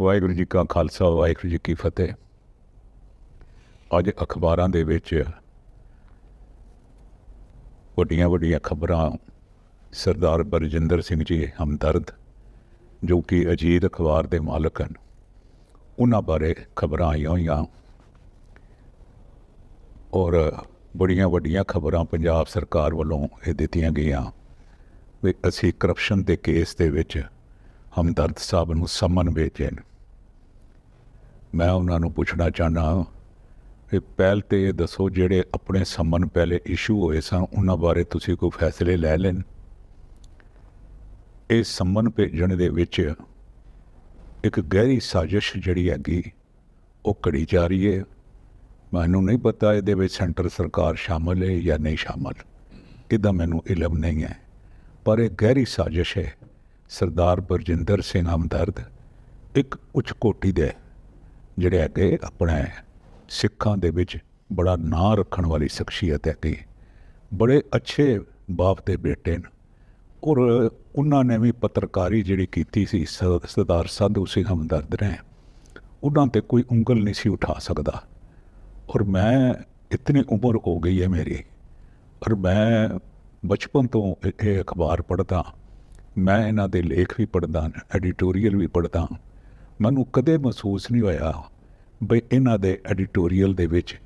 ਵਾਹਿਗੁਰੂ ਜੀ ਕਾ ਖਾਲਸਾ ਵਾਹਿਗੁਰੂ ਜੀ ਕੀ ਫਤਿਹ ਅੱਜ ਅਖਬਾਰਾਂ ਦੇ ਵਿੱਚ ਵੱਡੀਆਂ ਵੱਡੀਆਂ ਖਬਰਾਂ ਸਰਦਾਰ ਬਰਜਿੰਦਰ ਸਿੰਘ ਜੀ ਹਮਦਰਦ ਜੋ ਕਿ ਅਜੀਤ ਅਖਬਾਰ ਦੇ ਮਾਲਕ ਹਨ ਉਹਨਾਂ ਬਾਰੇ ਖਬਰਾਂ ਆਈਆਂ ਹੋਈਆਂ ਔਰ ਬੜੀਆਂ ਵੱਡੀਆਂ ਖਬਰਾਂ ਪੰਜਾਬ ਸਰਕਾਰ ਵੱਲੋਂ ਇਹ ਦਿੱਤੀਆਂ ਗਈਆਂ ਵੀ ਅਸੀਂ ਕਰਪਸ਼ਨ ਦੇ ਕੇਸ ਦੇ ਵਿੱਚ ਹਮਦਰਦ ਸਾਹਿਬ ਨੂੰ ਸਮਨ ਭੇਜੇ ਨੇ ਮੈਂ ਉਹਨਾਂ ਨੂੰ ਪੁੱਛਣਾ ਚਾਹਨਾ ਇਹ ਕਿ ਪਹਿਲ ਤੇ ਇਹ ਦੱਸੋ ਜਿਹੜੇ ਆਪਣੇ ਸੰਮਨ ਪਹਿਲੇ ਇਸ਼ੂ ਹੋਏ ਸਨ ਉਹਨਾਂ ਬਾਰੇ ਤੁਸੀਂ ਕੋਈ ਫੈਸਲੇ ਲੈ ਲੈਣ ਇਹ ਸੰਮਨ ਭੇਜਣ ਦੇ ਵਿੱਚ ਇੱਕ ਗਹਿਰੀ ਸਾਜ਼ਿਸ਼ ਜਿਹੜੀ ਹੈਗੀ ਉਹ ਘੜੀ ਜਾ ਰਹੀ ਹੈ ਮੈਨੂੰ ਨਹੀਂ ਪਤਾ ਇਹਦੇ ਵਿੱਚ ਸੈਂਟਰ ਸਰਕਾਰ ਸ਼ਾਮਲ ਹੈ ਜਾਂ ਨਹੀਂ ਸ਼ਾਮਲ ਇਹਦਾ ਮੈਨੂੰ ਇਲਮ ਨਹੀਂ ਹੈ ਪਰ ਇਹ ਗਹਿਰੀ ਸਾਜ਼ਿਸ਼ ਹੈ ਸਰਦਾਰ ਬਰਜਿੰਦਰ ਸਿੰਘ ਹਮਦਰਦ ਇੱਕ ਉੱਚ ਕੋਟੀ ਦੇ ਜਿਹੜੇ ਹੈਗੇ ਆਪਣੇ ਸਿੱਖਾਂ ਦੇ ਵਿੱਚ ਬੜਾ ਨਾਂ ਰੱਖਣ ਵਾਲੀ ਸ਼ਖਸੀਅਤ ਹੈ ਕਿ ਬੜੇ ਅੱਛੇ ਬਾਪ ਤੇ ਬੇਟੇ ਨੇ ਔਰ ਉਹਨਾਂ ਨੇ ਵੀ ਪੱਤਰਕਾਰੀ ਜਿਹੜੀ ਕੀਤੀ ਸੀ ਸਰਦਾਰ ਸਾਧੂ ਸਿੰਘ ਹਮਦਰਦ ਨੇ ਉਹਨਾਂ ਤੇ ਕੋਈ ਉਂਗਲ ਨਹੀਂ ਸੀ ਉਠਾ ਸਕਦਾ ਔਰ ਮੈਂ ਇਤਨੀ ਉਮਰ ਹੋ ਗਈ ਹੈ ਮੇਰੀ ਔਰ ਮੈਂ ਬਚਪਨ ਤੋਂ ਇਹ ਅਖਬਾਰ ਪੜ੍ਹਦਾ ਮੈਂ ਇਹਨਾਂ ਦੇ ਲੇਖ ਵੀ ਪੜ੍ਹਦਾ ਐਡੀਟੋਰੀਅਲ ਵੀ ਪੜ੍ਹਦਾ ਮੈਨੂੰ ਕਦੇ ਮਹਿਸੂਸ ਨਹੀਂ ਹੋਇਆ ਬਈ ਇਹਨਾਂ ਦੇ ਐਡੀਟੋਰੀਅਲ ਦੇ ਵਿੱਚ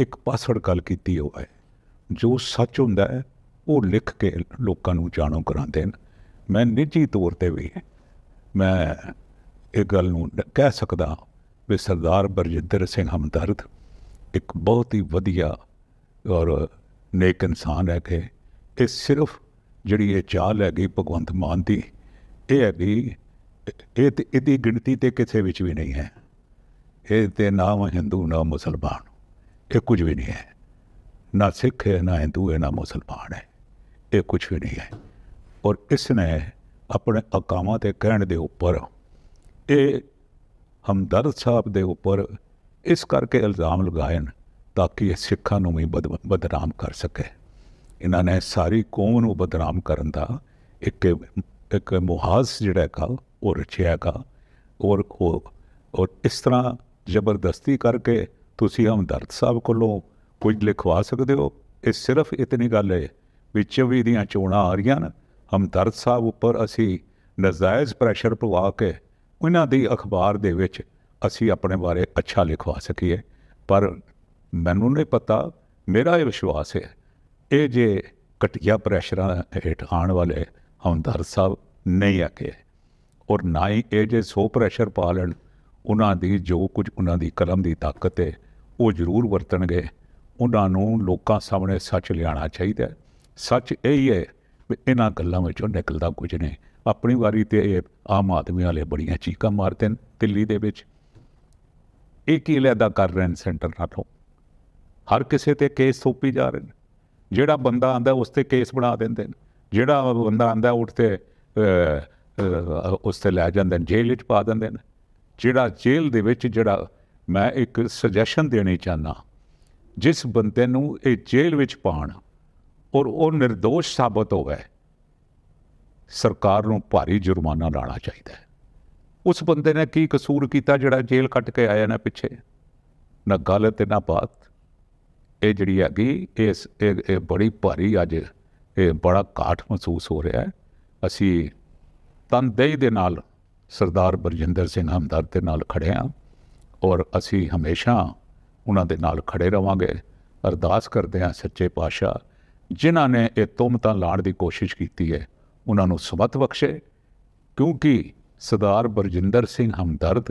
ਇੱਕ ਪਾਸੜ ਗੱਲ ਕੀਤੀ ਹੋਵੇ ਜੋ ਸੱਚ ਹੁੰਦਾ ਹੈ ਉਹ ਲਿਖ ਕੇ ਲੋਕਾਂ ਨੂੰ ਜਾਣੋ ਕਰਾਉਂਦੇ ਨੇ ਮੈਂ ਨਿੱਜੀ ਤੌਰ ਤੇ ਵੀ ਮੈਂ ਇਹ ਗੱਲ ਨੂੰ ਕਹਿ ਸਕਦਾ ਵੀ ਸਰਦਾਰ ਬਰਜਿੰਦਰ ਸਿੰਘ ਹਮਦਰਦ ਇੱਕ ਬਹੁਤ ਹੀ ਵਧੀਆ ਔਰ ਨੇਕ ਇਨਸਾਨ ਹੈ ਕਿ ਇਹ ਸਿਰਫ ਜਿਹੜੀ ਇਹ ਚਾਲ ਹੈਗੀ ਭਗਵੰਤ ਮਾਨ ਦੀ ਇਹ ਵੀ ਇਹ ਇਹਦੀ ਗਿਣਤੀ ਤੇ ਕਿਸੇ ਵਿੱਚ ਵੀ ਨਹੀਂ ਹੈ ਇਹ ਤੇ ਨਾ ਹਿੰਦੂ ਨਾ ਮੁਸਲਮਾਨ ਇਹ ਕੁਝ ਵੀ ਨਹੀਂ ਹੈ ਨਾ ਸਿੱਖ ਹੈ ਨਾ ਹਿੰਦੂ ਹੈ ਨਾ ਮੁਸਲਮਾਨ ਹੈ ਇਹ ਕੁਝ ਵੀ ਨਹੀਂ ਹੈ ਔਰ ਇਸ ਨੇ ਆਪਣੇ ਅਕਾਮਾਂ ਤੇ ਕਹਿਣ ਦੇ ਉੱਪਰ ਇਹ ਹਮਦਰਦ ਸਾਹਿਬ ਦੇ ਉੱਪਰ ਇਸ ਕਰਕੇ ਇਲਜ਼ਾਮ ਲਗਾਏ ਤਾਂ ਕਿ ਇਹ ਸਿੱਖਾਂ ਨੂੰ ਵੀ ਬਦਨਾਮ ਕਰ ਸਕੇ ਇਹਨਾਂ ਨੇ ਸਾਰੀ ਕੌਮ ਨੂੰ ਬਦਨਾਮ ਕਰਨ ਦਾ ਇੱਕ ਇੱਕ ਮੁਹਾਜ਼ ਜਿਹੜਾ ਹੈ ਉਹ ਰਚਿਆ ਗਾ ਔਰ ਉਹ ਔਰ ਇਸ ਤਰ੍ਹਾਂ ਜ਼ਬਰਦਸਤੀ ਕਰਕੇ ਤੁਸੀਂ ਹਮਦਰਦ ਸਾਹਿਬ ਕੋਲੋਂ ਕੁਝ ਲਿਖਵਾ ਸਕਦੇ ਹੋ ਇਹ ਸਿਰਫ ਇਤਨੀ ਗੱਲ ਹੈ ਵਿੱਚ ਵੀ ਦੀਆਂ ਚੋਣਾਂ ਆ ਰਹੀਆਂ ਨੇ ਹਮਦਰਦ ਸਾਹਿਬ ਉੱਪਰ ਅਸੀਂ ਨਜਾਇਜ਼ ਪ੍ਰੈਸ਼ਰ ਪਵਾ ਕੇ ਉਹਨਾਂ ਦੀ ਅਖਬਾਰ ਦੇ ਵਿੱਚ ਅਸੀਂ ਆਪਣੇ ਬਾਰੇ ਅੱਛਾ ਲਿਖਵਾ ਸਕੀਏ ਪਰ ਮੈਨੂੰ ਨਹੀਂ ਪਤਾ ਮੇਰਾ ਇਹ ਵਿਸ਼ਵਾਸ ਹੈ ਇਹ ਜੇ ਕਟਿਆ ਪ੍ਰੈਸ਼ਰਾਂ ਹੇਠ ਆਉਣ ਵਾਲੇ ਹਮਦਰਦ ਸਾਹਿਬ ਨਹੀਂ ਆਕੇ ਔਰ ਨਾ ਹੀ ਇਹ ਜੇ ਸੋ ਪ੍ਰੈਸ਼ਰ ਪਾ ਲੈਣ ਉਹਨਾਂ ਦੀ ਜੋ ਕੁਝ ਉਹਨਾਂ ਦੀ ਕਲਮ ਦੀ ਤਾਕਤ ਹੈ ਉਹ ਜ਼ਰੂਰ ਵਰਤਣਗੇ ਉਹਨਾਂ ਨੂੰ ਲੋਕਾਂ ਸਾਹਮਣੇ ਸੱਚ ਲਿਆਣਾ ਚਾਹੀਦਾ ਹੈ ਸੱਚ ਇਹ ਹੀ ਹੈ ਕਿ ਇਹਨਾਂ ਗੱਲਾਂ ਵਿੱਚੋਂ ਨਿਕਲਦਾ ਕੁਝ ਨਹੀਂ ਆਪਣੀ ਵਾਰੀ ਤੇ ਇਹ ਆਮ ਆਦਮੀ ਵਾਲੇ ਬੜੀਆਂ ਚੀਕਾਂ ਮਾਰਦੇ ਨੇ ਦਿੱਲੀ ਦੇ ਵਿੱਚ ਇਹ ਕੀ ਲੈਦਾ ਕਰ ਰਹੇ ਨੇ ਸੈਂਟਰ ਨਾਲੋਂ ਹਰ ਕਿਸੇ ਤੇ ਕੇਸ ਸੋਪੀ ਜਾ ਰਹੇ ਨੇ ਜਿਹੜਾ ਬੰਦਾ ਆਂਦਾ ਉਸ ਤੇ ਕੇਸ ਬਣਾ ਦਿੰਦੇ ਨੇ ਜਿਹੜਾ ਬੰਦਾ ਆਂਦਾ ਉੱਠ ਤੇ ਉਸ ਤੇ ਲੈ ਜਾਂਦੇ ਨੇ ਜੇਲ੍ਹ ਵਿੱਚ ਪਾ ਦਿੰਦੇ ਨੇ ਜਿਹੜਾ ਜੇਲ੍ਹ ਦੇ ਵਿੱਚ ਜਿਹੜਾ ਮੈਂ ਇੱਕ ਸੁਜੈਸ਼ਨ ਦੇਣੀ ਚਾਹਨਾ ਜਿਸ ਬੰਦੇ ਨੂੰ ਇਹ ਜੇਲ੍ਹ ਵਿੱਚ ਪਾਣ ਔਰ ਉਹ નિર્ਦੋਸ਼ ਸਾਬਤ ਹੋਵੇ ਸਰਕਾਰ ਨੂੰ ਭਾਰੀ ਜੁਰਮਾਨਾ ਲਾਣਾ ਚਾਹੀਦਾ ਹੈ ਉਸ ਬੰਦੇ ਨੇ ਕੀ ਕਸੂਰ ਕੀਤਾ ਜਿਹੜਾ ਜੇਲ੍ਹ ਕੱਟ ਕੇ ਆਇਆ ਨਾ ਪਿੱਛੇ ਨਾ ਗੱਲ ਤੇ ਨਾ ਬਾਤ ਇਹ ਜਿਹੜੀ ਹੈਗੀ ਇਸ ਇਹ ਬੜੀ ਭਾਰੀ ਅੱਜ ਇਹ ਬੜਾ ਘਾਟ ਮਹਿਸੂਸ ਹੋ ਰਿਹਾ ਹੈ ਅਸੀਂ ਤਨਦੇਹ ਦੇ ਨਾਲ ਸਰਦਾਰ ਬਰਜਿੰਦਰ ਸਿੰਘ ਹਮਦਰ ਦੇ ਨਾਲ ਖੜੇ ਆ ਔਰ ਅਸੀਂ ਹਮੇਸ਼ਾ ਉਹਨਾਂ ਦੇ ਨਾਲ ਖੜੇ ਰਵਾਂਗੇ ਅਰਦਾਸ ਕਰਦੇ ਆ ਸੱਚੇ ਪਾਤਸ਼ਾਹ ਜਿਨ੍ਹਾਂ ਨੇ ਇਹ ਤੁਮਤਾ ਲਾਣ ਦੀ ਕੋਸ਼ਿਸ਼ ਕੀਤੀ ਹੈ ਉਹਨਾਂ ਨੂੰ ਸਬਤ ਬਖਸ਼ੇ ਕਿਉਂਕਿ ਸਰਦਾਰ ਬਰਜਿੰਦਰ ਸਿੰਘ ਹਮਦਰਦ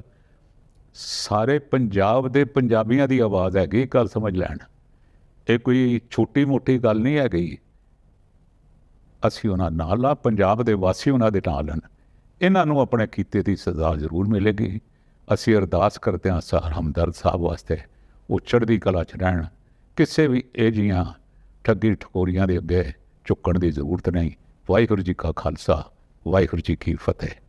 ਸਾਰੇ ਪੰਜਾਬ ਦੇ ਪੰਜਾਬੀਆਂ ਦੀ ਆਵਾਜ਼ ਹੈਗੀ ਕੱਲ ਸਮਝ ਲੈਣ ਇਹ ਕੋਈ ਛੋਟੀ ਮੋਟੀ ਗੱਲ ਨਹੀਂ ਹੈਗੀ ਅਸੀਂ ਉਹਨਾਂ ਨਾਲ ਆ ਪੰਜਾਬ ਦੇ ਵਾਸੀ ਉਹਨਾਂ ਦੇ ਨਾਲ ਹਨ ਇਹਨਾਂ ਨੂੰ ਆਪਣੇ ਕੀਤੇ ਦੀ ਸਜ਼ਾ ਜ਼ਰੂਰ ਮਿਲੇਗੀ ਅਸੀਂ ਅਰਦਾਸ ਕਰਦੇ ਹਾਂ ਸਾਰ ਹਮਦਰਦ ਸਾਹਿਬ ਵਾਸਤੇ ਉਹ ਚੜ੍ਹਦੀ ਕਲਾ 'ਚ ਰਹਿਣ ਕਿਸੇ ਵੀ ਇਹ ਜੀਆਂ ਠੱਗੀ ਠਕੋਰੀਆਂ ਦੇ ਅੱਗੇ ਝੁਕਣ ਦੀ ਜ਼ਰੂਰਤ ਨਹੀਂ ਵਾਹਿਗੁਰੂ ਜੀ ਕਾ ਖਾਲਸਾ ਵਾਹਿਗੁਰੂ ਜੀ ਕੀ ਫਤਿਹ